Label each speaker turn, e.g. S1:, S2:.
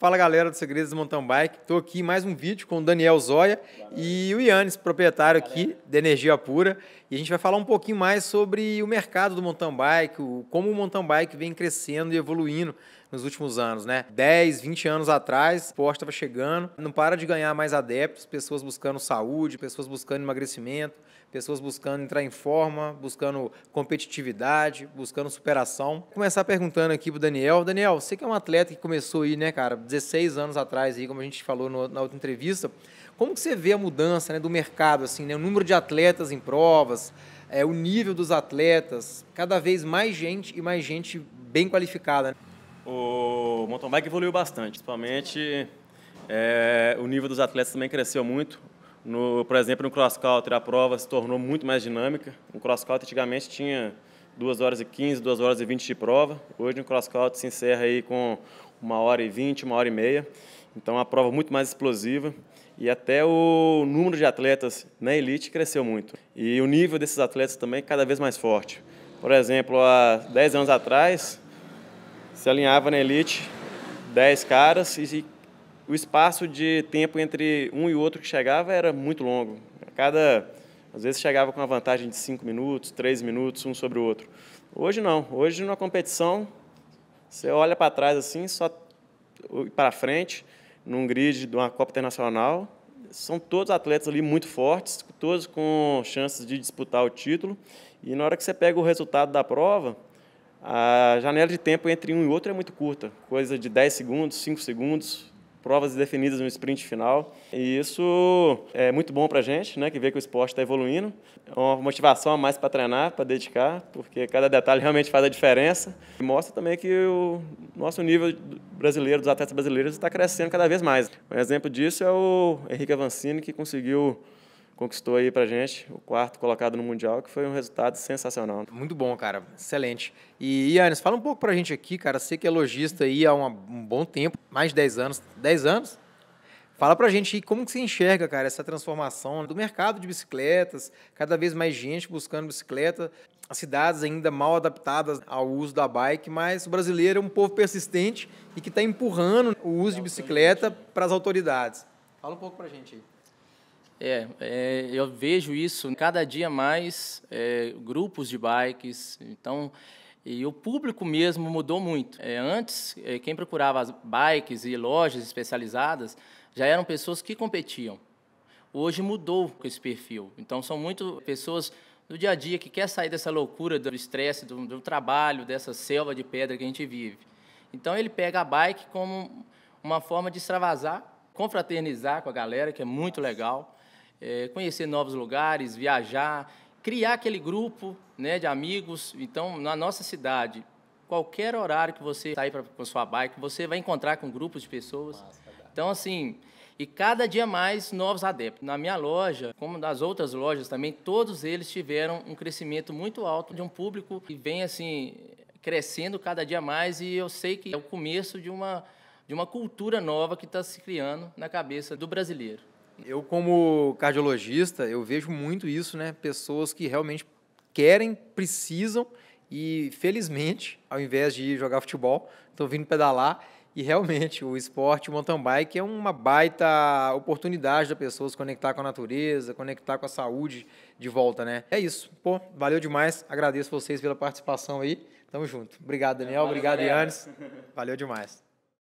S1: Fala galera do Segredos do Mountain Bike, estou aqui em mais um vídeo com o Daniel Zoya e o Yannis, proprietário aqui da Energia Pura, e a gente vai falar um pouquinho mais sobre o mercado do mountain bike, o, como o mountain bike vem crescendo e evoluindo nos últimos anos, né? 10, 20 anos atrás, o esporte estava chegando, não para de ganhar mais adeptos, pessoas buscando saúde, pessoas buscando emagrecimento, pessoas buscando entrar em forma, buscando competitividade, buscando superação. Vou começar perguntando aqui pro Daniel, Daniel, você que é um atleta que começou aí, né, cara, 16 anos atrás, aí, como a gente falou no, na outra entrevista, como que você vê a mudança né, do mercado, assim, né, o número de atletas em provas, é, o nível dos atletas, cada vez mais gente e mais gente bem qualificada? Né?
S2: O mountain bike evoluiu bastante, principalmente é, o nível dos atletas também cresceu muito. No, por exemplo, no cross country a prova se tornou muito mais dinâmica. O cross country antigamente tinha 2 horas e 15, 2 horas e 20 de prova. Hoje o cross country se encerra aí com uma hora e vinte, uma hora e meia. Então, é a prova muito mais explosiva e até o número de atletas na elite cresceu muito. E o nível desses atletas também é cada vez mais forte. Por exemplo, há 10 anos atrás, se alinhava na elite 10 caras e o espaço de tempo entre um e outro que chegava era muito longo. Cada, às vezes chegava com uma vantagem de 5 minutos, 3 minutos, um sobre o outro. Hoje não. Hoje, numa competição, você olha para trás assim, só para frente, num grid de uma Copa Internacional. São todos atletas ali muito fortes, todos com chances de disputar o título. E na hora que você pega o resultado da prova, a janela de tempo entre um e outro é muito curta, coisa de 10 segundos, 5 segundos, provas definidas no sprint final. E isso é muito bom para a gente, né, que vê que o esporte está evoluindo. É uma motivação a mais para treinar, para dedicar, porque cada detalhe realmente faz a diferença. E mostra também que o nosso nível brasileiro, dos atletas brasileiros, está crescendo cada vez mais. Um exemplo disso é o Henrique Avancini, que conseguiu conquistou aí pra gente o quarto colocado no Mundial, que foi um resultado sensacional. Muito bom, cara.
S1: Excelente. E, Yannis, fala um pouco pra gente aqui, cara. Você que é lojista aí há um bom tempo, mais de 10 anos. 10 anos? Fala pra gente aí como que você enxerga, cara, essa transformação do mercado de bicicletas, cada vez mais gente buscando bicicleta, as cidades ainda mal adaptadas ao uso da bike, mas o brasileiro é um povo persistente e que está empurrando o uso de bicicleta para as autoridades. Fala um pouco pra gente aí.
S3: É, é, eu vejo isso cada dia mais, é, grupos de bikes, então... E o público mesmo mudou muito. É, antes, é, quem procurava as bikes e lojas especializadas já eram pessoas que competiam. Hoje mudou esse perfil. Então, são muito pessoas do dia a dia que quer sair dessa loucura do estresse, do, do trabalho, dessa selva de pedra que a gente vive. Então, ele pega a bike como uma forma de extravasar, confraternizar com a galera, que é muito legal é, conhecer novos lugares, viajar, criar aquele grupo né, de amigos. Então, na nossa cidade, qualquer horário que você sair pra, com sua bike, você vai encontrar com grupos de pessoas. então, assim, e cada dia mais novos adeptos. Na minha loja, como nas outras lojas também, todos eles tiveram um crescimento muito alto de um público que vem assim crescendo cada dia mais e eu sei que é o começo de uma de uma cultura nova que está se criando na cabeça do brasileiro.
S1: Eu, como cardiologista, eu vejo muito isso, né? Pessoas que realmente querem, precisam e, felizmente, ao invés de ir jogar futebol, estão vindo pedalar. E realmente, o esporte, o mountain bike, é uma baita oportunidade da pessoa se conectar com a natureza, conectar com a saúde de volta, né? É isso. Pô, valeu demais. Agradeço vocês pela participação aí. Tamo junto. Obrigado, Daniel. Valeu, Obrigado, Yannis. Valeu demais.